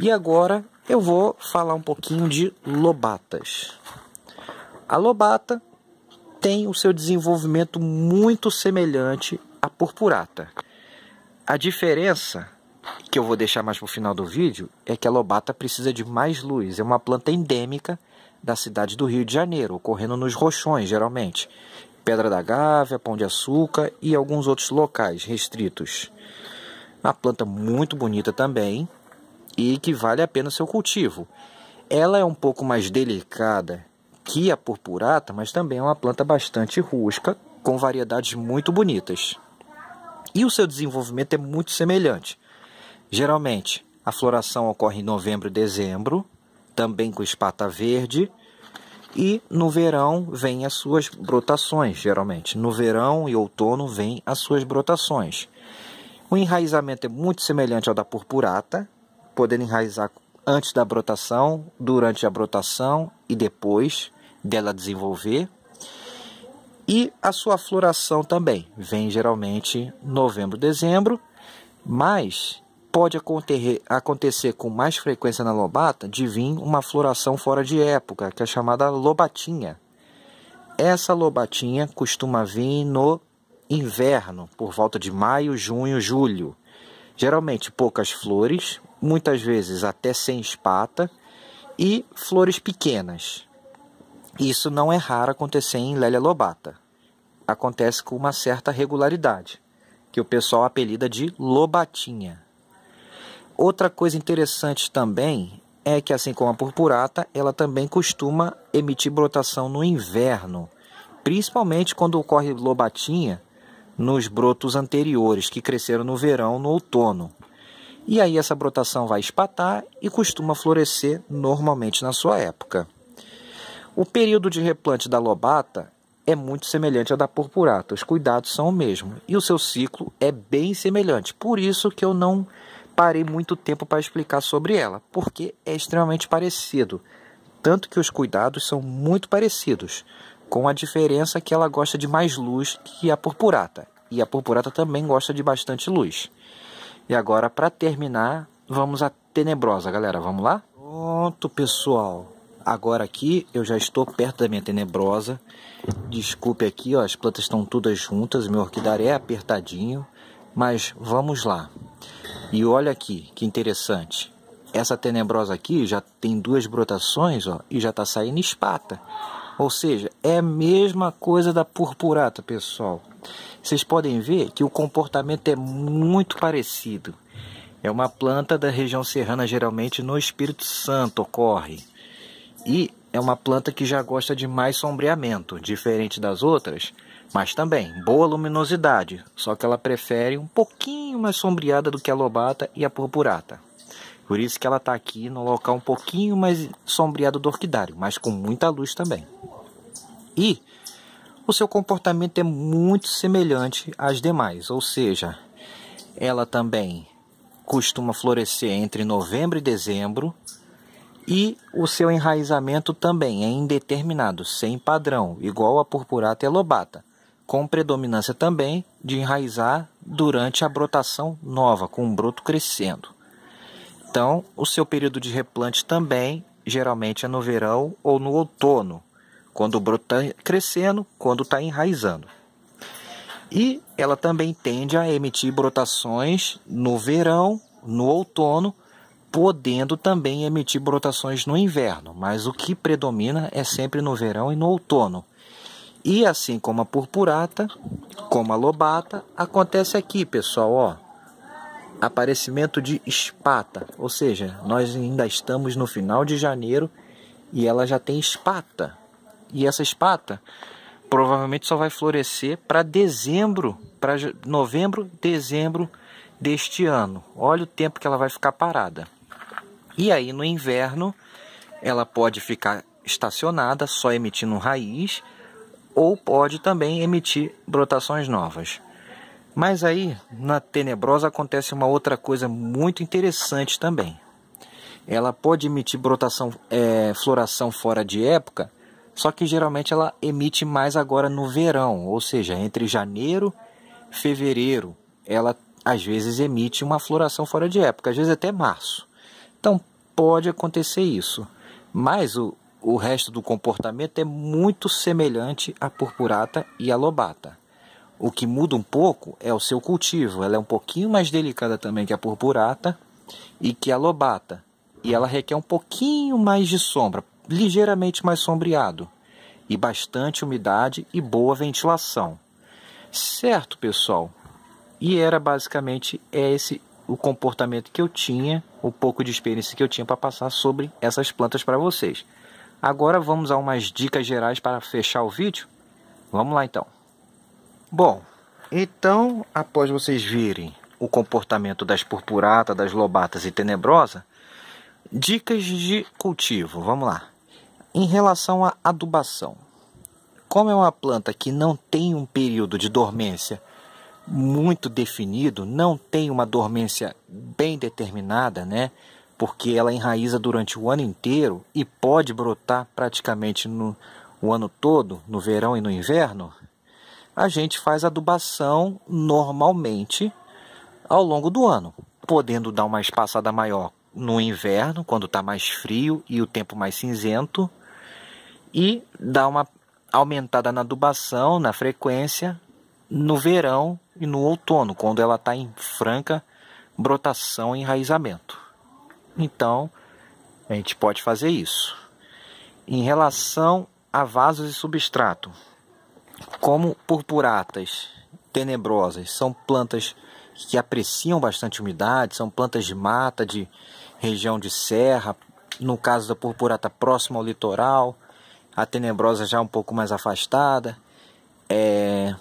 E agora eu vou falar um pouquinho de lobatas. A lobata tem o seu desenvolvimento muito semelhante à purpurata. A diferença, que eu vou deixar mais para o final do vídeo, é que a lobata precisa de mais luz. É uma planta endêmica da cidade do Rio de Janeiro, ocorrendo nos rochões, geralmente. Pedra da Gávea, Pão de Açúcar e alguns outros locais restritos. Uma planta muito bonita também, e que vale a pena o seu cultivo. Ela é um pouco mais delicada que a purpurata, mas também é uma planta bastante rústica, com variedades muito bonitas. E o seu desenvolvimento é muito semelhante. Geralmente, a floração ocorre em novembro e dezembro, também com espata verde, e no verão vem as suas brotações, geralmente. No verão e outono vem as suas brotações. O enraizamento é muito semelhante ao da purpurata, podendo enraizar antes da brotação, durante a brotação e depois dela desenvolver. E a sua floração também vem geralmente novembro, dezembro, mas pode acontecer com mais frequência na lobata de vir uma floração fora de época, que é chamada lobatinha. Essa lobatinha costuma vir no inverno, por volta de maio, junho, julho. Geralmente poucas flores, muitas vezes até sem espata, e flores pequenas. Isso não é raro acontecer em Lélia lobata. Acontece com uma certa regularidade, que o pessoal apelida de lobatinha. Outra coisa interessante também é que, assim como a purpurata, ela também costuma emitir brotação no inverno, principalmente quando ocorre lobatinha nos brotos anteriores que cresceram no verão, no outono. E aí essa brotação vai espatar e costuma florescer normalmente na sua época. O período de replante da lobata é muito semelhante ao da purpurata. Os cuidados são o mesmo e o seu ciclo é bem semelhante. Por isso que eu não parei muito tempo para explicar sobre ela, porque é extremamente parecido. Tanto que os cuidados são muito parecidos, com a diferença que ela gosta de mais luz que a purpurata, e a purpurata também gosta de bastante luz. E agora, para terminar, vamos à tenebrosa, galera. Vamos lá? Pronto, pessoal. Agora aqui eu já estou perto da minha tenebrosa. Desculpe aqui, ó, as plantas estão todas juntas, meu orquidário é apertadinho, mas vamos lá. E olha aqui, que interessante. Essa tenebrosa aqui já tem duas brotações, ó, e já está saindo espata. Ou seja, é a mesma coisa da purpurata, pessoal. Vocês podem ver que o comportamento é muito parecido. É uma planta da região serrana, geralmente no Espírito Santo ocorre. E é uma planta que já gosta de mais sombreamento, diferente das outras, mas também boa luminosidade, só que ela prefere um pouquinho mais sombreada do que a lobata e a purpurata. Por isso que ela está aqui no local um pouquinho mais sombreado do orquidário, mas com muita luz também. E o seu comportamento é muito semelhante às demais, ou seja, ela também costuma florescer entre novembro e dezembro e o seu enraizamento também é indeterminado, sem padrão, igual a purpurata e a lobata, com predominância também de enraizar durante a brotação nova, com o broto crescendo. Então, o seu período de replante também geralmente é no verão ou no outono, quando o broto está crescendo, quando está enraizando. E ela também tende a emitir brotações no verão, no outono, podendo também emitir brotações no inverno, mas o que predomina é sempre no verão e no outono. E assim como a purpurata, como a lobata, acontece aqui, pessoal, ó, aparecimento de espata, ou seja, nós ainda estamos no final de janeiro e ela já tem espata. E essa espata provavelmente só vai florescer para dezembro, para novembro, dezembro deste ano. Olha o tempo que ela vai ficar parada. E aí no inverno ela pode ficar estacionada, só emitindo raiz, ou pode também emitir brotações novas. Mas aí na tenebrosa acontece uma outra coisa muito interessante também. Ela pode emitir brotação, é, floração fora de época só que geralmente ela emite mais agora no verão, ou seja, entre janeiro e fevereiro, ela às vezes emite uma floração fora de época, às vezes até março. Então pode acontecer isso, mas o, o resto do comportamento é muito semelhante à purpurata e à lobata. O que muda um pouco é o seu cultivo. Ela é um pouquinho mais delicada também que a purpurata e que a lobata. E ela requer um pouquinho mais de sombra, ligeiramente mais sombreado, e bastante umidade e boa ventilação. Certo, pessoal? E era basicamente esse o comportamento que eu tinha, o pouco de experiência que eu tinha para passar sobre essas plantas para vocês. Agora vamos a umas dicas gerais para fechar o vídeo? Vamos lá então. Bom, então após vocês virem o comportamento das purpurata, das lobatas e tenebrosa, dicas de cultivo, vamos lá. Em relação à adubação, como é uma planta que não tem um período de dormência muito definido, não tem uma dormência bem determinada, né? Porque ela enraiza durante o ano inteiro e pode brotar praticamente no o ano todo, no verão e no inverno, a gente faz adubação normalmente ao longo do ano, podendo dar uma espaçada maior no inverno, quando está mais frio e o tempo mais cinzento, e dá uma aumentada na adubação, na frequência, no verão e no outono, quando ela está em franca brotação e enraizamento. Então, a gente pode fazer isso. Em relação a vasos e substrato, como purpuratas tenebrosas são plantas que apreciam bastante umidade, são plantas de mata, de região de serra, no caso da purpurata próxima ao litoral, a tenebrosa já um pouco mais afastada. É,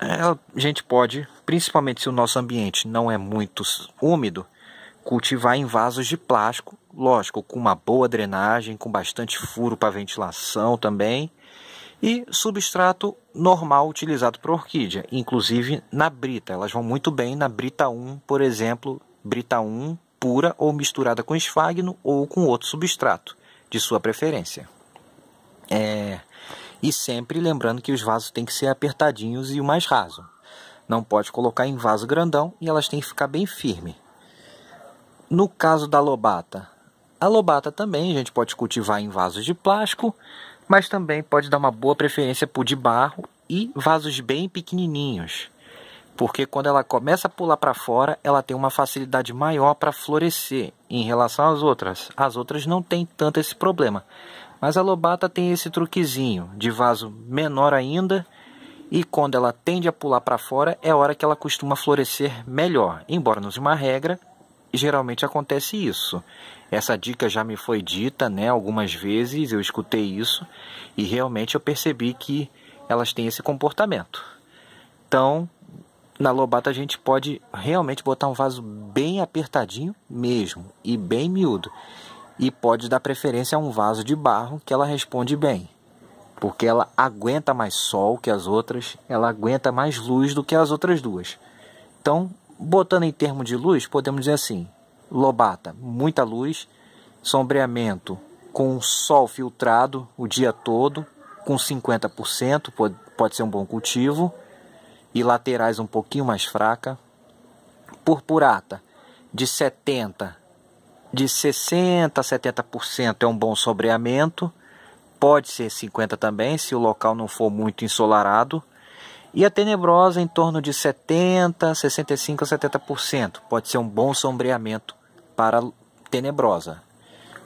é, a gente pode, principalmente se o nosso ambiente não é muito úmido, cultivar em vasos de plástico, lógico, com uma boa drenagem, com bastante furo para ventilação também, e substrato normal utilizado para orquídea, inclusive na brita. Elas vão muito bem na brita 1, por exemplo, brita 1 pura ou misturada com esfagno ou com outro substrato, de sua preferência. É, e sempre lembrando que os vasos têm que ser apertadinhos e o mais raso. Não pode colocar em vaso grandão e elas têm que ficar bem firme. No caso da lobata, a lobata também a gente pode cultivar em vasos de plástico, mas também pode dar uma boa preferência por de barro e vasos bem pequenininhos, porque quando ela começa a pular para fora, ela tem uma facilidade maior para florescer em relação às outras. As outras não têm tanto esse problema. Mas a lobata tem esse truquezinho de vaso menor ainda e quando ela tende a pular para fora é a hora que ela costuma florescer melhor. Embora não seja uma regra, geralmente acontece isso. Essa dica já me foi dita, né, algumas vezes, eu escutei isso e realmente eu percebi que elas têm esse comportamento. Então, na lobata a gente pode realmente botar um vaso bem apertadinho mesmo e bem miúdo e pode dar preferência a um vaso de barro que ela responde bem, porque ela aguenta mais sol que as outras, ela aguenta mais luz do que as outras duas. Então, botando em termos de luz, podemos dizer assim: lobata, muita luz, sombreamento com sol filtrado o dia todo, com 50%, pode, pode ser um bom cultivo, e laterais um pouquinho mais fraca. Purpurata, de 70% de 60% a 70% é um bom sombreamento, pode ser 50% também, se o local não for muito ensolarado, e a tenebrosa em torno de 70%, 65% a 70%, pode ser um bom sombreamento para tenebrosa,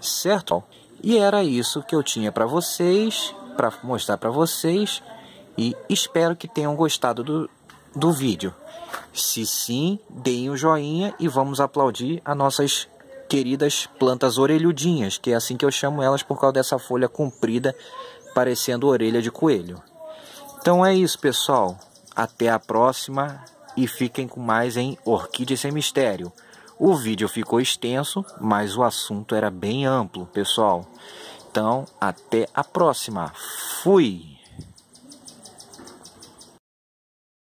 certo? E era isso que eu tinha para vocês, para mostrar para vocês, e espero que tenham gostado do, do vídeo. Se sim, deem um joinha e vamos aplaudir as nossas queridas plantas orelhudinhas, que é assim que eu chamo elas por causa dessa folha comprida parecendo orelha de coelho. Então é isso, pessoal. Até a próxima e fiquem com mais em orquídeas Sem Mistério. O vídeo ficou extenso, mas o assunto era bem amplo, pessoal. Então, até a próxima. Fui!